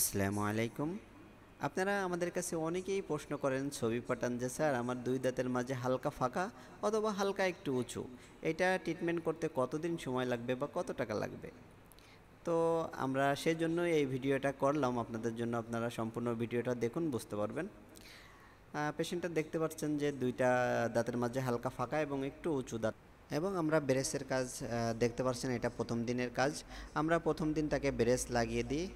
আসসালামু আলাইকুম আপনারা আমাদের কাছে অনেকেই প্রশ্ন করেন ছবি পাঠান যে স্যার আমার দুই দাঁতের মাঝে হালকা ফাঁকা অথবা হালকা একটু উঁচু এটা ট্রিটমেন্ট করতে কতদিন সময় লাগবে বা কত টাকা লাগবে তো আমরা সেই জন্য এই ভিডিওটা করলাম আপনাদের জন্য আপনারা সম্পূর্ণ ভিডিওটা দেখুন বুঝতে পারবেন পেশেন্টটা দেখতে পাচ্ছেন যে দুইটা দাঁতের মাঝে হালকা ফাঁকা এবং একটু উঁচু দাঁত এবং আমরা ব্রেসের কাজ দেখতে পাচ্ছেন এটা প্রথম দিনের কাজ আমরা প্রথম দিন তাকে ব্রেস লাগিয়ে দিই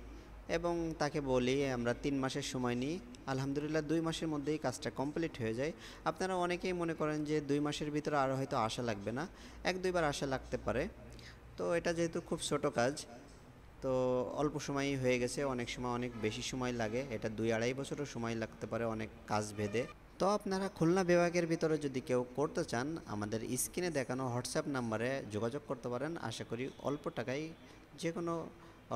এবং তাকে বলি আমরা তিন মাসের সময় নিই আলহামদুলিল্লাহ দুই মাসের মধ্যেই কাজটা কমপ্লিট হয়ে যায় আপনারা অনেকেই মনে করেন যে দুই মাসের ভিতরে আরও হয়তো আশা লাগবে না এক দুইবার আশা লাগতে পারে তো এটা যেহেতু খুব ছোট কাজ তো অল্প সময়ই হয়ে গেছে অনেক সময় অনেক বেশি সময় লাগে এটা দুই আড়াই বছরও সময় লাগতে পারে অনেক কাজ ভেদে তো আপনারা খুলনা বিভাগের ভিতরে যদি কেউ করতে চান আমাদের স্ক্রিনে দেখানো হোয়াটসঅ্যাপ নাম্বারে যোগাযোগ করতে পারেন আশা করি অল্প টাকায় যে কোনো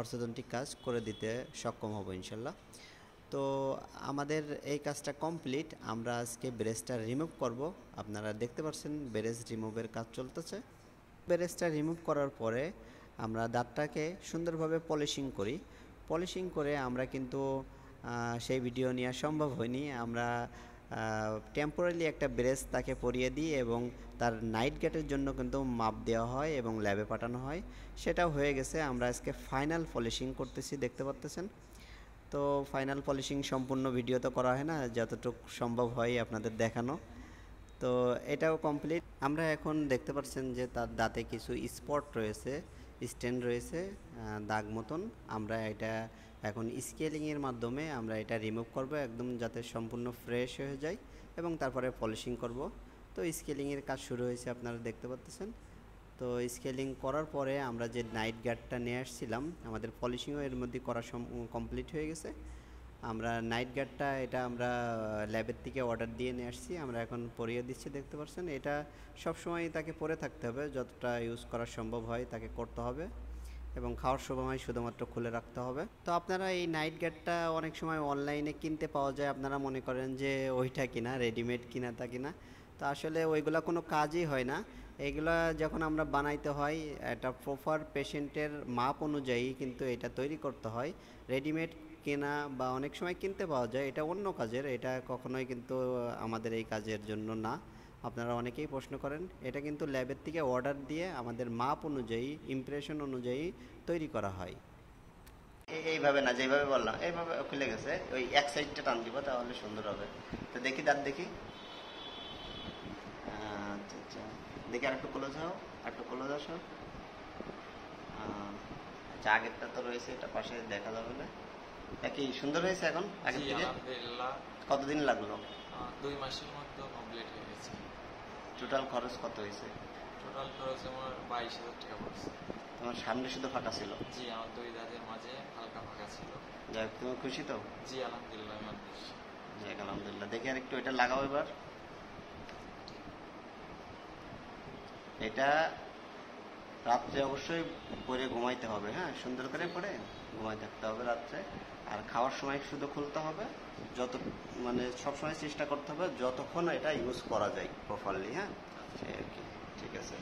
অর্থোডন্টিক কাজ করে দিতে সক্ষম হব ইনশাল্লাহ তো আমাদের এই কাজটা কমপ্লিট আমরা আজকে ব্রেসটা রিমুভ করব আপনারা দেখতে পাচ্ছেন ব্রেস রিমুভের কাজ চলতেছে ব্রেসটা রিমুভ করার পরে আমরা দাঁতটাকে সুন্দরভাবে পলিশিং করি পলিশিং করে আমরা কিন্তু সেই ভিডিও নেওয়া সম্ভব হয়নি আমরা টেম্পোরারি একটা ব্রেস তাকে পরিয়ে দিই এবং তার নাইট গেটের জন্য কিন্তু মাপ দেওয়া হয় এবং ল্যাবে পাঠানো হয় সেটাও হয়ে গেছে আমরা আজকে ফাইনাল পলিশিং করতেছি দেখতে পাচ্তেছেন তো ফাইনাল পলিশিং সম্পূর্ণ ভিডিও তো করা হয় না যতটুকু সম্ভব হয় আপনাদের দেখানো তো এটাও কমপ্লিট আমরা এখন দেখতে পাচ্ছেন যে তার দাঁতে কিছু স্পট রয়েছে স্ট্যান্ড রয়েছে দাগ মতন আমরা এটা এখন স্কেলিংয়ের মাধ্যমে আমরা এটা রিমুভ করব একদম যাতে সম্পূর্ণ ফ্রেশ হয়ে যায় এবং তারপরে পলিশিং করব তো স্কেলিংয়ের কাজ শুরু হয়েছে আপনারা দেখতে পাচ্তেছেন তো স্কেলিং করার পরে আমরা যে নাইট গার্ডটা নিয়ে আসছিলাম আমাদের পলিশিংও এর মধ্যে করা কমপ্লিট হয়ে গেছে আমরা নাইট গার্ডটা এটা আমরা ল্যাবের থেকে অর্ডার দিয়ে নিয়ে আসছি আমরা এখন পরিয়ে দিচ্ছি দেখতে পাচ্ছেন এটা সবসময় তাকে পরে থাকতে হবে যতটা ইউজ করা সম্ভব হয় তাকে করতে হবে এবং খাওয়ার সময় শুধুমাত্র খুলে রাখতে হবে তো আপনারা এই নাইট গার্ডটা অনেক সময় অনলাইনে কিনতে পাওয়া যায় আপনারা মনে করেন যে ওইটা কিনা রেডিমেড কিনা তা কিনা তো আসলে ওইগুলা কোনো কাজই হয় না এগুলো যখন আমরা বানাইতে হয় এটা প্রপার পেশেন্টের মাপ অনুযায়ী কিন্তু এটা তৈরি করতে হয় রেডিমেড কেনা বা অনেক সময় কিনতে পাওয়া যায় এটা অন্য কাজের এটা কখনোই কিন্তু আমাদের এই কাজের জন্য না আপনারা অনেকেই প্রশ্ন করেন এটা কিন্তু ল্যাবের থেকে অর্ডার দিয়ে আমাদের মাপ অনুযায়ী ইমপ্রেশন অনুযায়ী তৈরি করা হয় এইভাবে না যেভাবে বললাম এইভাবে খুলে গেছে ওই এক সাইডটা টান দিব তাহলে সুন্দর হবে তো দেখি দাঁত দেখি আচ্ছা আচ্ছা দেখি আরেকটু ক্লোজ হও একটু ক্লোজ আসো আচ্ছা আগেরটা তো রয়েছে এটা পাশে দেখা যাবে না কি সুন্দর হয়েছে এখন আগের থেকে কতদিন লাগলো হ্যাঁ, দুই মাসের মধ্যে কমপ্লিট হয়ে গেছে টোটাল খরচ কত হয়েছে টোটাল খরচ আমার বাইশ হাজার টাকা পড়ছে তোমার সামনে শুধু ফাঁকা ছিল জি আমার দুই দাদের মাঝে হালকা ফাঁকা ছিল যাই তুমি খুশি তো জি আলহামদুলিল্লাহ আমি খুশি জি আলহামদুলিল্লাহ দেখি আর একটু এটা লাগাও এবার এটা রাত্রে অবশ্যই পরে ঘুমাইতে হবে হ্যাঁ সুন্দর করে পরে ঘুমাই থাকতে হবে রাত্রে আর খাওয়ার সময় শুধু খুলতে হবে যত মানে সবসময় চেষ্টা করতে হবে যতক্ষণ এটা ইউজ করা যায় প্রপারলি হ্যাঁ আচ্ছা, আর কি ঠিক আছে